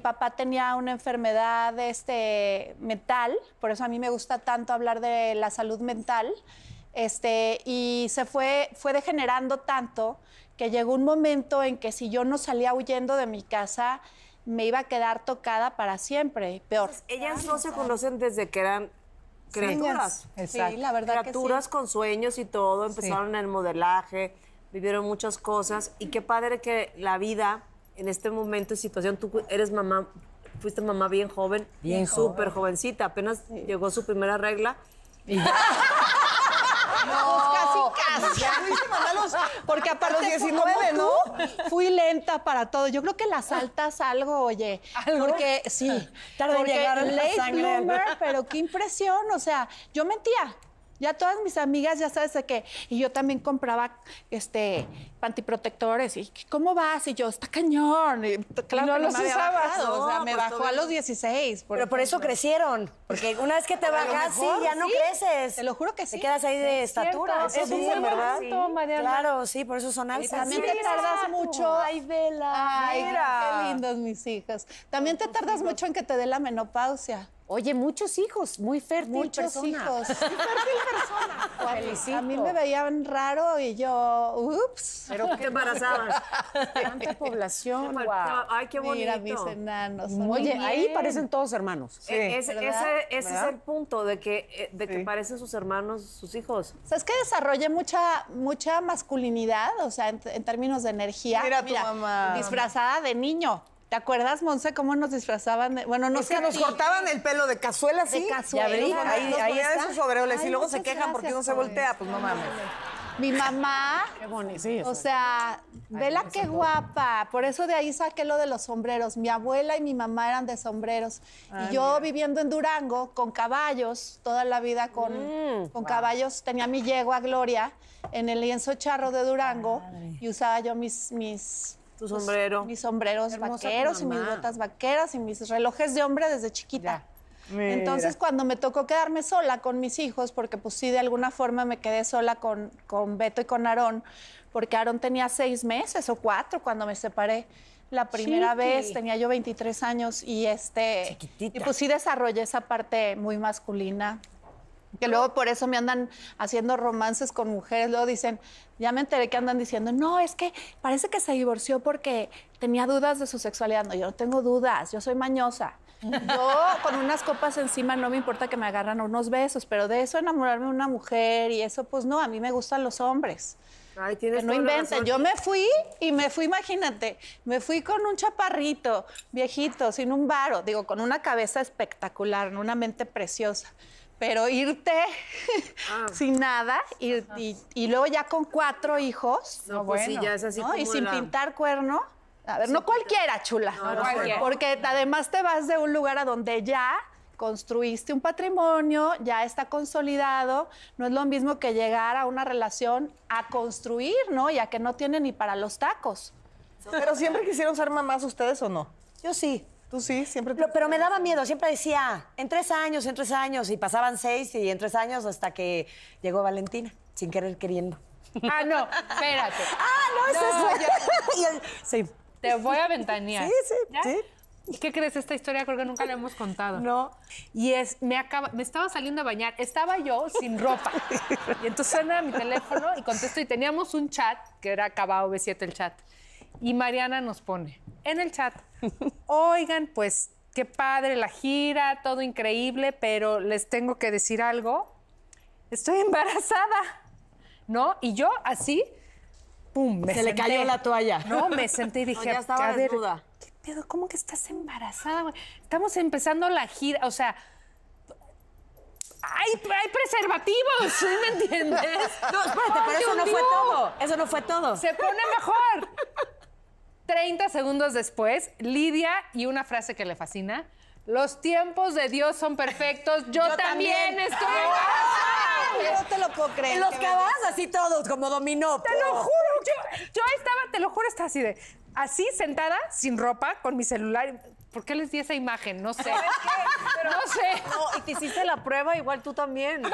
papá tenía una enfermedad este, mental, por eso a mí me gusta tanto hablar de la salud mental, este, y se fue, fue degenerando tanto que llegó un momento en que si yo no salía huyendo de mi casa, me iba a quedar tocada para siempre, peor. ellas no se conocen desde que eran criaturas. Sí, la verdad que sí. con sueños y todo, empezaron en el modelaje, vivieron muchas cosas y qué padre que la vida en este momento y situación, tú eres mamá, fuiste mamá bien joven, bien súper jovencita, apenas llegó su primera regla. no, pues casi, casi. porque aparte los 19, ¿no? Fui lenta para todo. Yo creo que las altas algo, oye. ¿Algo? Porque sí, tarde en llegar late bloomer, pero qué impresión, o sea, yo mentía. Ya todas mis amigas, ya sabes de qué. Y yo también compraba este pantiprotectores. ¿Y cómo vas? Y yo, está cañón. claro no los usabas. o sea, me pues, bajó a los 16. pero por eso crecieron. Porque una vez que te bajas, sí, ya no creces. Te lo juro que sí. Te quedas ahí de estatura. eso es ¿verdad? Mariana. Claro, sí, por eso son altas. también te tardas mucho. Ay, vela. Ay, qué lindas mis hijas. También te tardas mucho en que te dé la menopausia. Oye, muchos hijos, muy fértil muchos hijos, muy fértil persona. Felicito. A mí me veían raro y yo, ups. Pero qué embarazadas? Tanta población. ¡Guau! Ay, qué bonito. Mira mis enanos. Oye, ahí parecen todos hermanos. Sí, e-, ese, ese, es el punto de que, eh, de que parecen sus hermanos, sus hijos. O pues sea, es que desarrollé mucha, mucha masculinidad, o sea, en, términos de energía. Mira, tu mamá. Disfrazada de niño. ¿Te acuerdas, Monse, cómo nos disfrazaban? Bueno, no es sé que nos cortaban el pelo de cazuela, sí. De cazuela. Ahí, ahí, ahí esos sobreoles. y luego se quejan porque no se voltea. Pues no mames. Mi mamá, qué bonito, o sea, vela pues, qué guapa. Por eso de ahí saqué lo de los sombreros. Mi abuela y mi mamá eran de sombreros. y ah, yo viviendo en Durango, con caballos, toda la vida con, mm, con caballos, tenía mi yegua Gloria en el lienzo charro de Durango y usaba yo mis, mis pues, mis sombreros vaqueros y mis botas vaqueras y mis relojes de hombre desde chiquita. Entonces, cuando me tocó quedarme sola con mis hijos, porque pues sí, de alguna forma me quedé sola con, con Beto y con Aarón, porque Aarón tenía seis meses o cuatro cuando me separé la primera vez, tenía yo 23 años y este... Y pues sí desarrollé esa parte muy masculina que luego por eso me andan haciendo romances con mujeres. Luego dicen, ya me enteré que andan diciendo, no, es que parece que se divorció porque tenía dudas de su sexualidad. No, yo no tengo dudas, yo soy mañosa. Yo con unas copas encima no me importa que me agarran unos besos, pero de eso enamorarme de una mujer y eso, pues no, a mí me gustan los hombres. que no inventen. Yo me fui y me fui, imagínate, me fui con un chaparrito, viejito, sin un varo, digo, con una cabeza espectacular, una mente preciosa pero irte ah. sin nada y, luego ya con cuatro hijos. No, Y sin pintar cuerno. A ver, no cualquiera, chula. Porque además te vas de un lugar a donde ya construiste un patrimonio, ya está consolidado, no es lo mismo que llegar a una relación a construir, ¿no? Ya que no tiene ni para los tacos. Pero siempre quisieron ser mamás ustedes o no? Yo sí. Tú sí, siempre. Te... pero me daba miedo, siempre decía, en tres años, en tres años, y pasaban seis y en tres años hasta que llegó Valentina, sin querer queriendo. Ah, no, espérate. ah, no, eso es sí. Te voy a ventanear. Sí, sí, ¿Qué crees? Esta historia creo que nunca la hemos contado. No. Y es, me acaba, me estaba saliendo a bañar, estaba yo sin ropa. Y entonces suena mi teléfono y contesto y teníamos un chat, que era acabado B7 el chat. Y Mariana nos pone en el chat, oigan, pues qué padre la gira, todo increíble, pero les tengo que decir algo, estoy embarazada, ¿no? Y yo así, ¡pum! Me Se le cayó la toalla. No, me senté y dije, a ¿qué pedo? ¿Cómo que estás embarazada? Estamos empezando la gira, o sea... Hay, hay preservativos, ¿sí me entiendes? No, espérate, pero eso no fue todo. Eso no fue todo. Se pone mejor. 30 segundos después, Lidia y una frase que le fascina. Los tiempos de Dios son perfectos. Yo, también. estoy No te lo puedo creer. Los cabas así todos, como dominó. Te lo juro. Yo, estaba, te lo juro, estaba así de. Así, sentada, sin ropa, con mi celular. ¿Por qué les di esa imagen? No sé. Pero, no sé. y te hiciste la prueba, igual tú también. ¡No!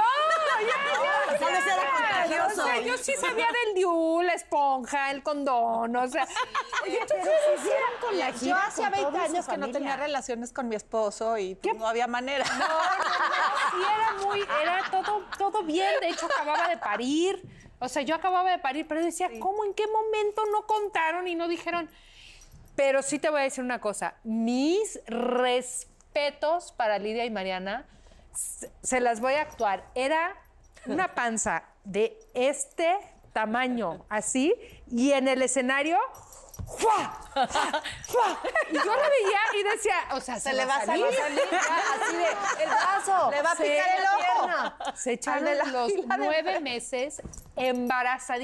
yo, sí sabía del diu, la esponja, el condón, o sea. Oye, con la Yo hacía 20 años que no tenía relaciones con mi esposo y no había manera. No, sí era muy, era todo, bien, de hecho acababa de parir. O sea, yo acababa de parir, pero decía, ¿cómo, en qué momento no contaron y no dijeron? Pero sí te voy a decir una cosa, mis respetos para Lidia y Mariana, se las voy a actuar. Era una panza de este tamaño, así, y en el escenario, ¡fua! Y yo la veía y decía, o sea, se, le va, a salir, así de, el brazo, le va a picar el ojo. Se echaron los nueve meses embarazada.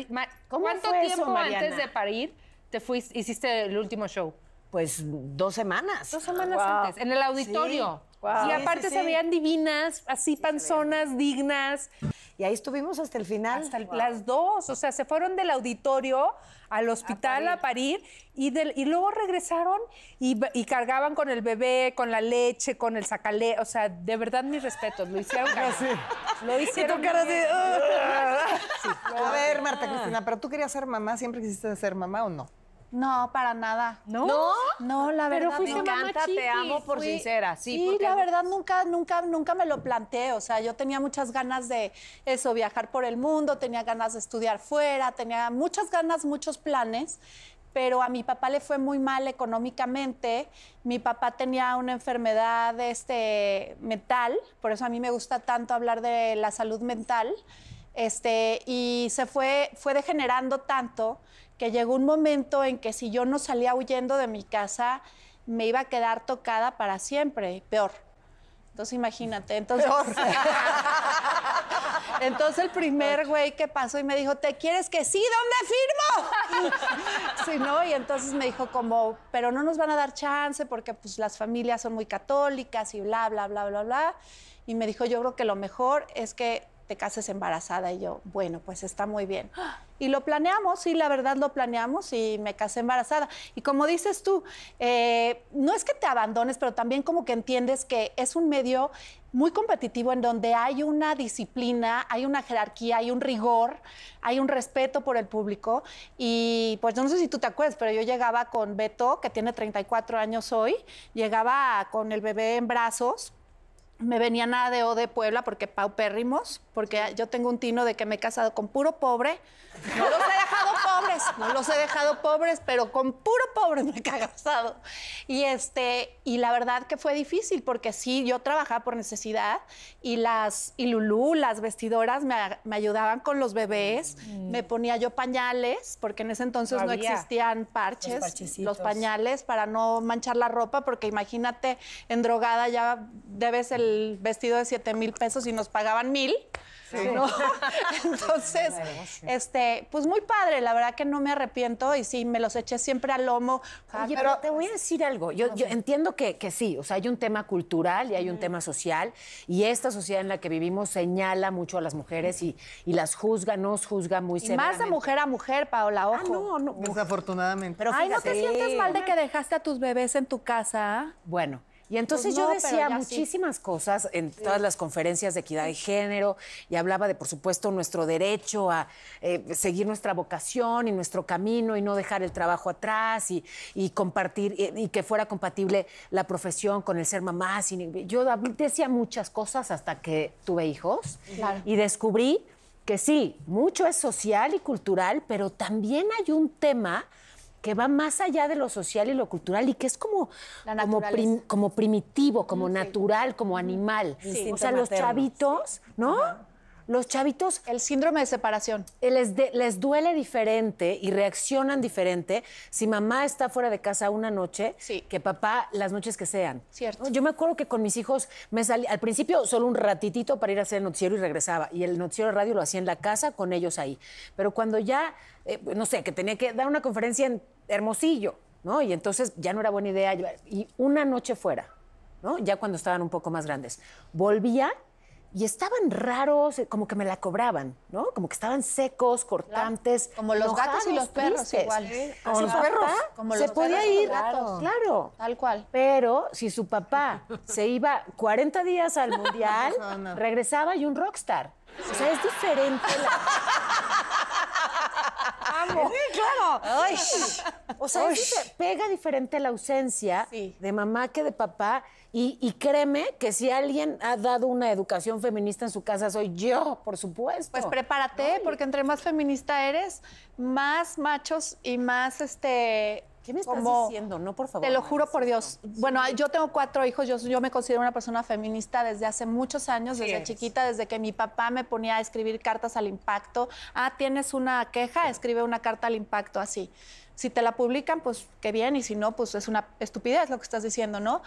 ¿Cuánto tiempo antes de parir te fuiste, hiciste el último show? Pues dos semanas. Dos semanas antes, en el auditorio. Y aparte se veían divinas, así panzonas, dignas. Y ahí estuvimos hasta el final. Hasta las dos, o sea, se fueron del auditorio al hospital a parir, y, y luego regresaron y, cargaban con el bebé, con la leche, con el sacalé. O sea, de verdad, mis respetos, lo hicieron. Ah, lo hicieron. Ah". A ver, Marta Cristina, ¿pero tú querías ser mamá? ¿Siempre quisiste ser mamá o no? No, para nada. ¿No? No, la verdad. me encanta, te amo por sincera, sí. la verdad nunca, nunca, nunca me lo planteé. O sea, yo tenía muchas ganas de eso, viajar por el mundo, tenía ganas de estudiar fuera, tenía muchas ganas, muchos planes. Pero a mi papá le fue muy mal económicamente. Mi papá tenía una enfermedad este, mental, por eso a mí me gusta tanto hablar de la salud mental. Este, y se fue, fue degenerando tanto que llegó un momento en que si yo no salía huyendo de mi casa, me iba a quedar tocada para siempre, peor. Entonces imagínate, entonces... entonces el primer güey que pasó y me dijo, ¿te quieres que sí? ¿Dónde firmo? sí, ¿no? Y entonces me dijo como, pero no nos van a dar chance porque pues las familias son muy católicas y bla, bla, bla, bla, bla. Y me dijo, yo creo que lo mejor es que te cases embarazada. Y yo, bueno, pues está muy bien. Y lo planeamos, y la verdad lo planeamos y me casé embarazada. Y como dices tú, eh, no es que te abandones, pero también como que entiendes que es un medio muy competitivo en donde hay una disciplina, hay una jerarquía, hay un rigor, hay un respeto por el público. Y pues no sé si tú te acuerdas, pero yo llegaba con Beto, que tiene 34 años hoy, llegaba con el bebé en brazos me venían a o de Puebla porque paupérrimos, porque yo tengo un tino de que me he casado con puro pobre. No sé no los he dejado pobres, pero con puro pobre me he cagado. Y, este, y la verdad que fue difícil porque sí, yo trabajaba por necesidad y, las, y Lulú, las vestidoras, me, ayudaban con los bebés, mm. me ponía yo pañales, porque en ese entonces no existían parches, los, los, pañales para no manchar la ropa, porque imagínate, en drogada ya debes el vestido de 7 mil pesos y nos pagaban mil. Entonces, este, pues muy padre, la verdad que no me arrepiento y sí, me los eché siempre al lomo. Ah, Oye, pero, te voy a decir algo, yo, entiendo que, sí, o sea, hay un tema cultural y hay un tema social y esta sociedad en la que vivimos señala mucho a las mujeres y, las juzga, nos juzga muy y Más de mujer a mujer, Paola, ah, ojo. Ah, no, no. Desafortunadamente. Ay, ¿no te sientes mal de que dejaste a tus bebés en tu casa? Bueno. Y entonces pues yo decía muchísimas cosas en todas las conferencias de equidad de género y hablaba de, por supuesto, nuestro derecho a eh, seguir nuestra vocación y nuestro camino y no dejar el trabajo atrás y, compartir eh, y, que fuera compatible la profesión con el ser mamá. yo decía muchas cosas hasta que tuve hijos y descubrí que sí, mucho es social y cultural, pero también hay un tema que va más allá de lo social y lo cultural y que es como, como, primitivo, como mm, natural, como animal. O sea, los chavitos, ¿no? Los chavitos... El síndrome de separación. Eh, les, les duele diferente y reaccionan diferente si mamá está fuera de casa una noche que papá las noches que sean. Cierto. Yo me acuerdo que con mis hijos me salí... Al principio solo un ratitito para ir a hacer el noticiero y regresaba. Y el noticiero de radio lo hacía en la casa con ellos ahí. Pero cuando ya, eh, no sé, que tenía que dar una conferencia en Hermosillo, ¿no? Y entonces ya no era buena idea. y una noche fuera, ¿no? Ya cuando estaban un poco más grandes. Volvía y estaban raros, eh, como que me la cobraban, ¿no? Como que estaban secos, cortantes. Como los gatos y los perros Como los perros. Como se los podía ir, gatos. claro. Tal cual. Pero si su papá se iba 40 días al mundial, regresaba y un rockstar. O sea, es diferente. La... Sí, claro. O sea, pega diferente la ausencia de mamá que de papá. Y, créeme que si alguien ha dado una educación feminista en su casa, soy yo, por supuesto. Pues prepárate, porque entre más feminista eres, más machos y más este ¿Qué me estás diciendo? No, por favor. Te lo juro por Dios. Bueno, ah, yo tengo cuatro hijos, yo, me considero una persona feminista desde hace muchos años, desde chiquita, desde que mi papá me ponía a escribir cartas al impacto. Ah, tienes una queja, escribe una carta al impacto así. Si te la publican, pues qué bien, y si no, pues es una estupidez lo que estás diciendo, ¿no?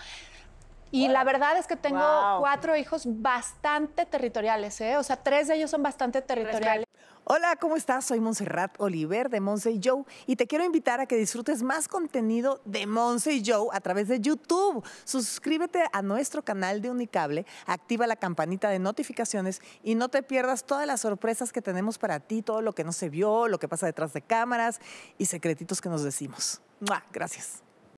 Y la verdad es que tengo cuatro hijos bastante territoriales, ¿eh? O sea, tres de ellos son bastante territoriales. Hola, ¿cómo estás? Soy Montserrat Oliver de Monse y Joe y te quiero invitar a que disfrutes más contenido de Monse y Joe a través de YouTube. Suscríbete a nuestro canal de Unicable, activa la campanita de notificaciones y no te pierdas todas las sorpresas que tenemos para ti, todo lo que no se vio, lo que pasa detrás de cámaras y secretitos que nos decimos. Gracias.